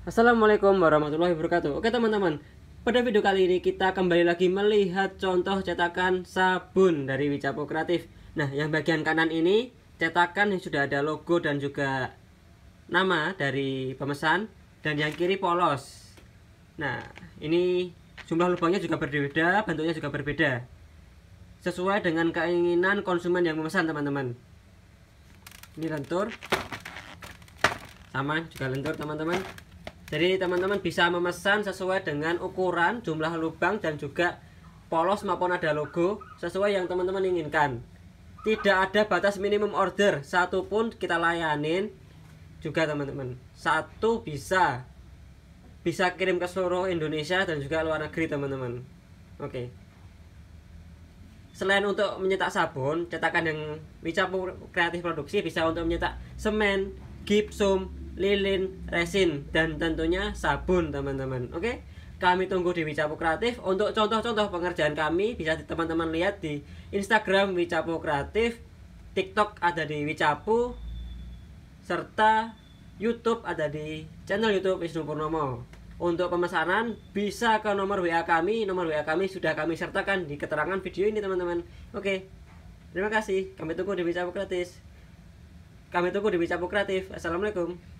Assalamualaikum warahmatullahi wabarakatuh Oke teman-teman Pada video kali ini kita kembali lagi melihat contoh cetakan sabun dari Wicapo Kreatif Nah yang bagian kanan ini cetakan yang sudah ada logo dan juga nama dari pemesan Dan yang kiri polos Nah ini jumlah lubangnya juga berbeda bentuknya juga berbeda Sesuai dengan keinginan konsumen yang memesan teman-teman Ini lentur sama juga lentur teman-teman jadi teman-teman bisa memesan sesuai dengan ukuran, jumlah lubang dan juga polos maupun ada logo sesuai yang teman-teman inginkan. Tidak ada batas minimum order, satu pun kita layanin juga teman-teman. Satu bisa bisa kirim ke seluruh Indonesia dan juga luar negeri teman-teman. Oke. Selain untuk menyetak sabun, cetakan yang Wicapu Kreatif Produksi bisa untuk menyetak semen, gipsum, lilin, resin, dan tentunya sabun teman-teman. Oke, kami tunggu di Wicapo Kreatif. Untuk contoh-contoh pengerjaan kami bisa teman-teman lihat di Instagram Wicapo Kreatif, TikTok ada di Wicapo, serta YouTube ada di channel YouTube Wisnu Purnomo. Untuk pemesanan bisa ke nomor WA kami, nomor WA kami sudah kami sertakan di keterangan video ini teman-teman. Oke, terima kasih. Kami tunggu di Wicapo Kreatif. Kami tunggu di Wicapo Kreatif. Assalamualaikum.